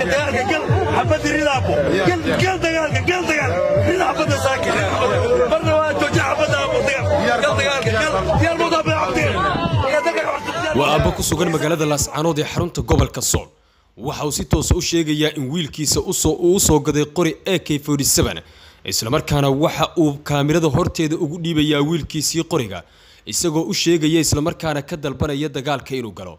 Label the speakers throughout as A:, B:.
A: waa jooja aabo ku sugan magaalada laascaanood ee xarunta gobolka sool waxa uu si toosa u sheegayaa in wiilkiisa uu u soo gaday qori ak islamarkaana waxa uu kaamirada horteeda ugu dhiibayaa wiilkiisii qoriga isagoo u sheegaya islamarkaana ka dalbanaya dagaalka inuu galo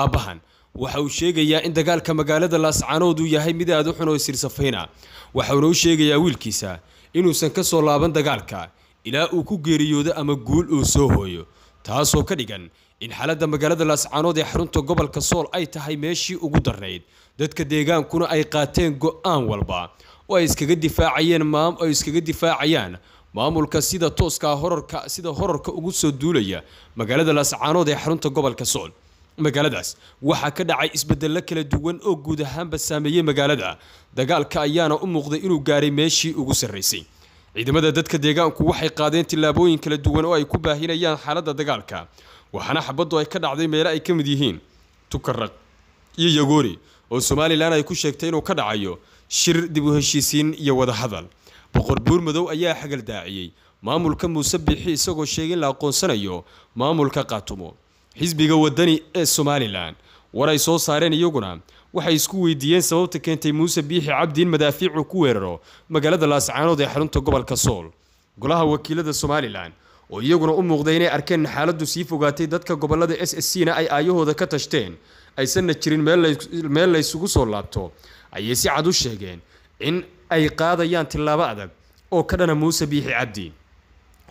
A: aabbahan waxa uu sheegayaa in dagaalka magaalada laascaanood uu yahay mid aad u xun oo isirsafayna waxauna u sheegayaa wiilkiisa inuusan ka soo laaban dagaalka ilaa uu ku geeriyoodo ama guul uu soo hooyo taasoo ka dhigan in xaaladda magaalada laascaanood ee xarunta gobolka sool ay tahay meeshii ugu darnayd dadka deegaankuna ay qaateen go'aan walba oo ay iskaga difaacayeen maam oo iskaga difaacayaan maamulka sida tooska horarka sida horarka ugu soo duulaya magaalada laascaanood ee xarunta gobolka sool magaaladaas waxaa ka dhacay isbeddello kala duwan oo guud ahaanba saameeyey magaalada dagaalka ayaana u muuqday inuu gaaray meeshii ugu sarraysay ciidamada dadka deegaanku waxay qaadeen tillaabooyin kala duwan oo ay ku baahinayaan xaaladda dagaalka waxaana xabaddu ay ka dhacday meelo ay ka mid yihiin tukaraq iyo yagoori oo somalilan ay ku sheegtay inuu ka dhacayo shir dib u heshiisiin iyo wadahadal boqor buurmadow ayaa xagal daaciyey maamulka muuse biixi isagoo sheegay in la aqoonsanayo maamulka qaatumo xisbiga wadani ee somalilan war ay soo saareen iyaguna waxay isku weydiiyeen sababta keentay muuse biixi cabdi in madaafiicu ku weeraro magaalada laascaanood ee xarunta gobolka sool golaha wakiilada somalilan oo iyaguna u muuqday inay arkeen xaaladdu sii fogaatay dadka gobolada s s c na ay aayahooda ka tashteen aysanna jirin meel laysugu soo laabto ayay si cad u sheegeen in ay qaadayaan tillaabo adag oo ka dhana muuse biixi cabdi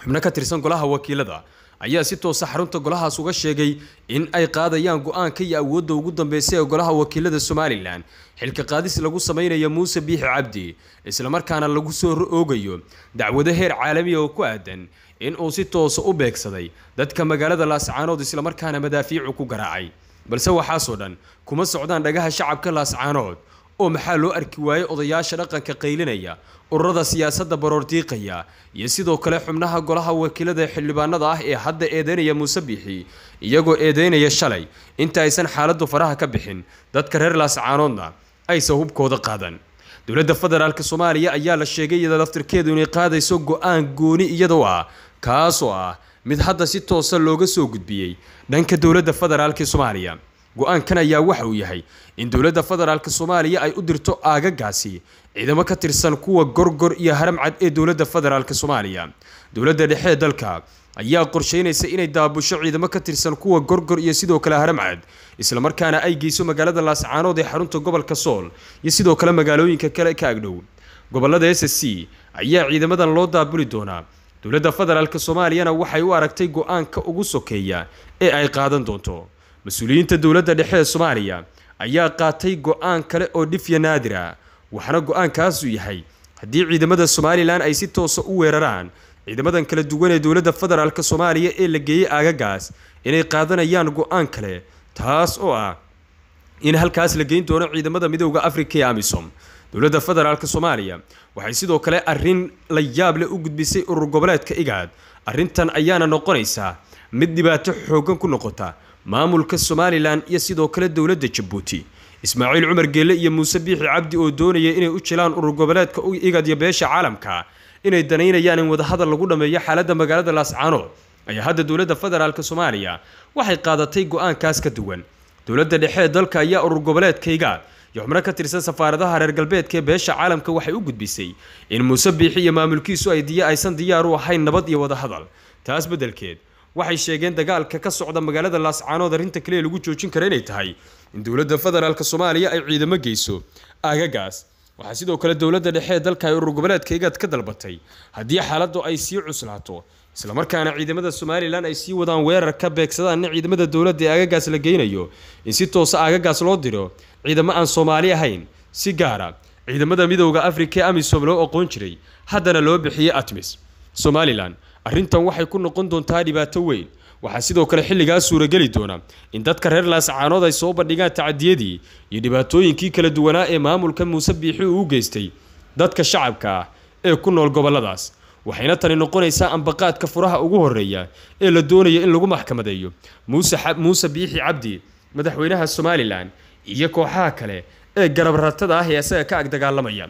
A: xubno ka tirsan golaha wakiilada ayaa si toosa xarunta golahaas uga sheegay in ay qaadayaan go-aanka iyo awoodda ugu dambeysa ee golaha wakiilada somalilan xilka qaadis lagu samaynaya muuse biixi cabdi islamarkaana lagu soo ro oogayo dacwado heer caalamiya oo ku aadan in uu si toosa u beegsaday dadka magaalada laascaanood islamarkaana madaafiicu ku garaacay balse waxaasoo dhan kuma socdaan dhagaha shacabka laascaanood oo maxaa loo arki waayey odayaasha dhaqanka qaylinaya ururada siyaasadda baroordiiqaya iyo sidoo kale xubnaha golaha wakiilada xildhibaanada ah ee hadda eedeynaya muuse biixi iyagoo eedeynaya shalay inta aysan xaaladdu faraha ka bixin dadka reer laascaanoodna aysan hubkooda qaadan dowladda federaalk soomaaliya ayaa la sheegay iyada laftirkeedu inay qaadayso go-aan gooni iyadoo ah kaasoo ah mid hadda si toosa looga soo gudbiyey dhanka dowladda federaalk soomaaliya go-aankan ayaa waxa uu yahay in dowladda federaalk soomaaliya ay u dirto aagagaasi ciidamo ka tirsan kuwa gorgor iyo haramcad ee dowladda federaalk soomaaliya dowladda dhexe dalka ayaa qorsheynaysa inay daabusho ciidamo ka tirsan kuwa gorgor iyo sidoo kale haramcad islamarkaana ay geyso magaalada laascaanood ee xarunta gobolka sool iyo sidoo kale magaalooyinka kale ka agdhow gobollada s s c ayaa ciidamadan loo daabuli doonaa dowladda federaalk soomaaliyana waxay u aragtay go-aanka ugu sokeeya ee ay qaadan doonto mas-uuliyiinta dowladda dhexe ee soomaaliya ayaa qaatay go-aan kale oo dhifya naadira ah, waxaana go-aankaasu yahay haddii ciidamada somalilan ay si toosa ah u weeraraan ciidamadan kala duwan ee dowladda federaalk soomaaliya ee la geeyey aagagaas inay qaadanayaan go-aan kale taas oo ah in halkaas la geyn doono ciidamada midooda afrika ee amisom dowladda federaalk soomaaliya waxay sidoo kale arrin la yaable u gudbisay urur goboleedka igaad arrintan ayaana noqonaysaa mid dhibaato xooggan ku noqota maamulka somalilan iyo sidoo kale dowladda jabuuti ismaaciil cumar geelle iyo muuse biixi cabdi oo doonaya inay u jilaan urur goboleedka igadya beesha caalamka inay danaynayaan in wadahadal lagu dhammeeyo xaaladda magaalada laascaano ayaa hadda dowladda federaalk soomaaliya waxay qaadatay go-aankaas ka duwan dowladda dhexe ee dalka ayaa urur goboleedkayga iyo xubno ka tirsan safaaradaha reer galbeedka ee beesha caalamka waxay u gudbisay in muuse biixi iyo maamulkiisu ay aysan diyaar u ahayn nabad iyo wadahadal taas beddelkeed waxay sheegeen dagaalka ka socda magaalada laascaanood arrinta kaliya lagu joojin kara inay tahay in dowladda federaalk soomaaliya ay ciidamo geyso aagagaas waxaa sidoo kale dowladda dhexe ee dalka ay urur goboleedka igaad ka dalbatay haddii xaaladdu ay sii cuslaato islamarkaana ciidamada somalilan ay sii wadaan weerar ka in ciidamada dowladda ee aagagaas la geynayo in si toosa ah aagagaas loo diro ciidamo aan soomaali ahayn si gaara ciidamada midowda afrika ee amisom loo aqoon jiray haddana loo bixiyey atmis somalilan arrintan waxay ku noqon doontaa dhibaato weyn waxaa sidoo kale xilligaas suurageli doona in dadka reer laascaanood ay soo bandhigaan tacadiyadii iyo dhibaatooyinkii kala duwanaa ee maamulka muuse biixi uu u geystay dadka shacabka ah ee ku nool gobolladaas waxayna tani noqonaysaa ambaqaadka furaha ugu horreeya ee la doonaya in lagu maxkamadeeyo muuse biixi cabdi madaxweynaha somalilan iyo kooxaha kale ee garab ratada ah ee asaga ka ag dagaalamaya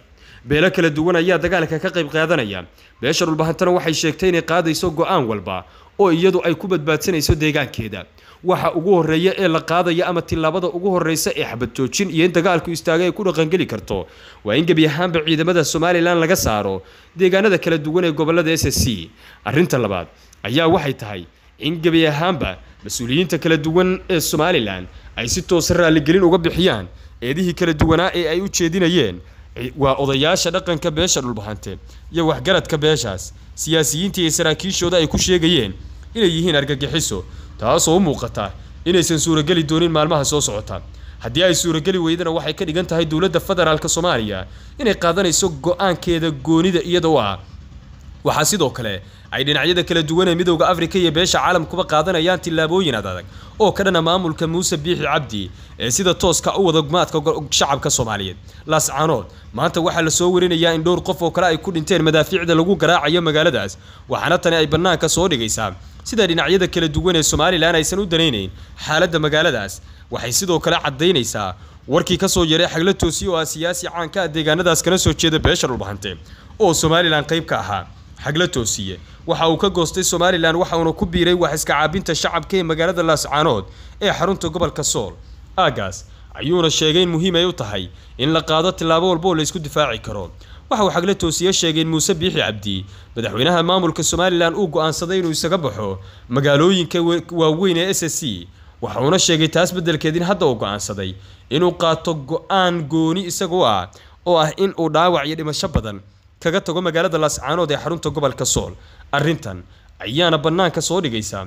A: beelo kala duwan ayaa dagaalka ka qayb qaadanaya beesha dhulbahantana waxay sheegtay inay qaadayso go-aan walba oo iyadu ay ku badbaadsanayso deegaankeeda waxa ugu horreeya ee la qaadaya ama tilaabada ugu horreysa ee xabadjoojin iyo in dagaalku istaaga ay ku dhaqangeli karto waa in gebi ahaanba ciidamada somalilan laga saaro deegaanada kala duwan ee gobollada s s c arrinta labaad ayaa waxay tahay in gebi ahaanba mas-uuliyiinta kala duwan ee somalilan ay si toosa raaligelin uga bixiyaan eedihii kala duwanaa ee ay u jeedinayeen waa odayaasha dhaqanka beesha dhulbaxanteen iyo waxgaradka beeshaas siyaasiyiinta iyo saraakiishooda ay ku sheegayeen inay yihiin argagixiso taasoo u muuqata inaysan suurageli doonin maalmaha soo socota haddii ay suurageli weydana waxay ka dhigan tahay dowladda federaalk soomaaliya inay qaadanayso go-aankeeda goonida iyadoo ah waxaa sidoo kale ay dhinacyada kala duwan ee midooda afrika iyo beesha caalamkuba qaadanayaan tillaabooyin adadag oo ka dhana maamulka muuse biixi cabdi ee sida tooska u wada gumaadka shacabka soomaaliyeed laas caanood maanta waxaa lasoo warinayaa in dhowr qof oo kale ay ku dhinteen madaafiicda lagu garaacayo magaaladaas waxaana tani ay bannaanka soo dhigaysaa sida dhinacyada kala duwan ee somalilan aysan u danaynayn xaaladda magaaladaas waxay sidoo kale caddaynaysaa warkii ka soo yaray xagla toosi oo ah siyaasi caan ka ah deegaanadaas kana soo jeeda beesha dhulbahante oo somalilan qayb ka ahaa xagla toosiye waxa uu ka goostay somalilan waxauna ku biiray wax caabinta shacabka ee magaalada laascaanood ee xarunta gobolka sool aagaas ayuuna sheegay in muhiim ay u tahay in la qaado tillaabo walba oo laysku difaaci karo waxa uu xagla toosiye sheegay in muuse biixi cabdi madaxweynaha maamulka somalilan uu go'aansaday inuu isaga baxo magaalooyinka waaweyn ee s s waxa uuna sheegay taas beddelkeed in hadda uu go'aansaday inuu qaato go'aan gooni isagoo ah oo ah in uu dhaawac iyo dhimasho badan kaga tago magaalada laascaanood ee xarunta gobolka sool arrintan ayaana bannaanka soo dhigaysa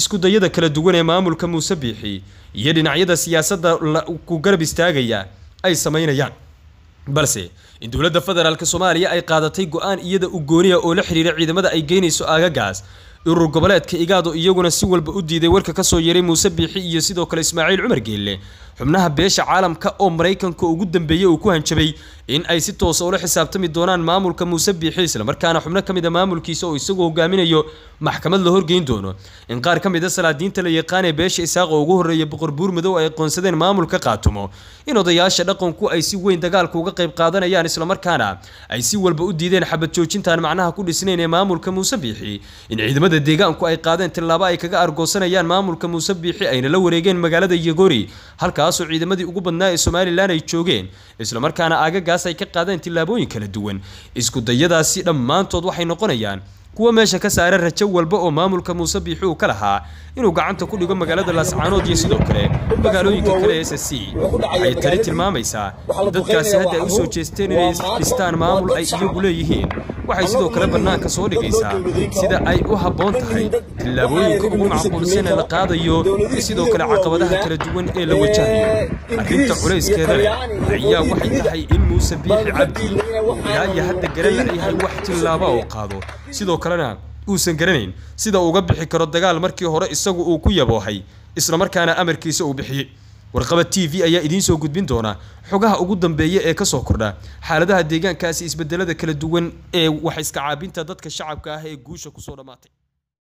A: iskudayada kala duwan ee maamulka muuse biixi iyo dhinacyada siyaasadda ku garab istaagaya ay samaynayaan balse in dowladda federaalk soomaaliya ay qaadatay go-aan iyada u gooniya oo la xidhiira ciidamada ay geynayso aagagaas urur goboleedka igaado iyaguna si walba u diiday warka ka soo yeeray muuse biixi iyo sidoo kale ismaaciil cumar geelle xubnaha beesha caalamka oo maraykanka ugu dambeeyey uu ku hanjabay in ay si toosa ah ula xisaabtami doonaan maamulka muuse biixi islamarkaana xubno ka mid a ah maamulkiisa oo isagu hogaaminayo maxkamad la horgeyn doono in qaar ka mid a ah salaadiinta la yaqaan ee beesha isaaqa ugu horreeya boqor buur madow ay aqoonsadeen maamulka qaatumo in odayaasha dhaqanku ay si weyn dagaalka uga qayb qaadanayaan islamarkaana ay si walba u diideen xabad joojintaan macnaha ku dhisnayn ee maamulka muuse biixi in ciidamada deegaanku ay qaadeen tillaabo ay kaga argoosanayaan maamulka muuse biixi ayna la wareegeen magaalada yagori halkaas kuwaasoo ciidamadii ugu badnaa ee somalilan ay joogeen islamarkaana aagagaas ay ka qaadeen tillaabooyin kala duwan iskudayadaasi dhammaantood waxay noqonayaan kuwa meesha ka saara rajo walba oo maamulka muuse biixuu ka lahaa inuu gacanta ku dhigo magaalada laascaanood iyo sidoo kale magaalooyinka kale ee s c waxay tani tilmaamaysaa dadkaasi hadda ay u soo jeesteen inay dhistaan maamul ay iyagu leeyihiin waxay sidoo kale bannaanka soo dhigaysaa sida ay u habboon tahay tillaabooyinka ugu macquulsan ee la qaadayo iyo sidoo kale caqabadaha kala duwan ee la wajahayo arrinta culayskeeda ayaa waxay tahay in muuse biixi cabdi uu hadda garan layahay wax tillaaba oo qaado sidoo kalena uusan garanayn sida uga bixi karo dagaal markii hore isagu uu ku yaboohay isla markaana amarkiisa uu bixiyey warqaba t v ayaa idiin soo gudbin doonaa xogaha ugu dambeeya ee kasoo kordha xaaladaha deegaankaasi isbedelada kala duwan ee wax iska caabinta dadka shacabka ah ee guusha kusoo dhammaatay